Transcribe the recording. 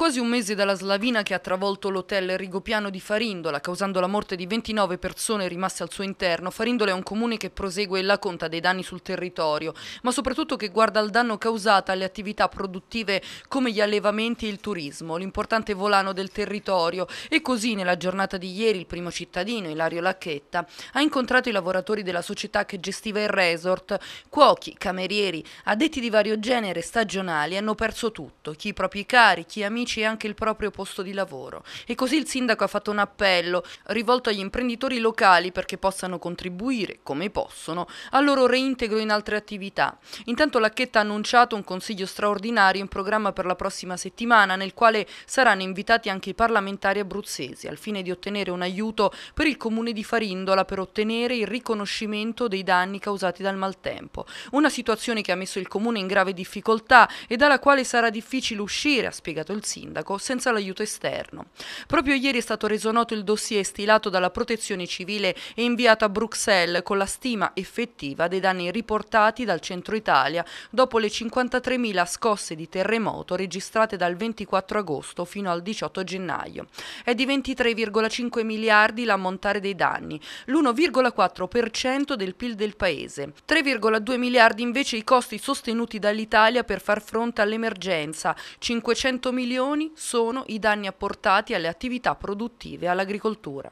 quasi un mese dalla slavina che ha travolto l'hotel Rigopiano di Farindola, causando la morte di 29 persone rimaste al suo interno, Farindola è un comune che prosegue la conta dei danni sul territorio, ma soprattutto che guarda al danno causato alle attività produttive come gli allevamenti e il turismo, l'importante volano del territorio. E così nella giornata di ieri il primo cittadino, Ilario Lacchetta, ha incontrato i lavoratori della società che gestiva il resort, cuochi, camerieri, addetti di vario genere, stagionali, hanno perso tutto, chi i propri cari, chi amici, amici e anche il proprio posto di lavoro. E così il sindaco ha fatto un appello rivolto agli imprenditori locali perché possano contribuire, come possono, al loro reintegro in altre attività. Intanto Lacchetta ha annunciato un consiglio straordinario in programma per la prossima settimana nel quale saranno invitati anche i parlamentari abruzzesi al fine di ottenere un aiuto per il comune di Farindola per ottenere il riconoscimento dei danni causati dal maltempo. Una situazione che ha messo il comune in grave difficoltà e dalla quale sarà difficile uscire, ha spiegato il sindaco sindaco senza l'aiuto esterno. Proprio ieri è stato reso noto il dossier stilato dalla Protezione Civile e inviato a Bruxelles con la stima effettiva dei danni riportati dal centro Italia dopo le 53.000 scosse di terremoto registrate dal 24 agosto fino al 18 gennaio. È di 23,5 miliardi l'ammontare dei danni, l'1,4% del PIL del paese. 3,2 miliardi invece i costi sostenuti dall'Italia per far fronte all'emergenza, 500 milioni milioni sono i danni apportati alle attività produttive e all'agricoltura.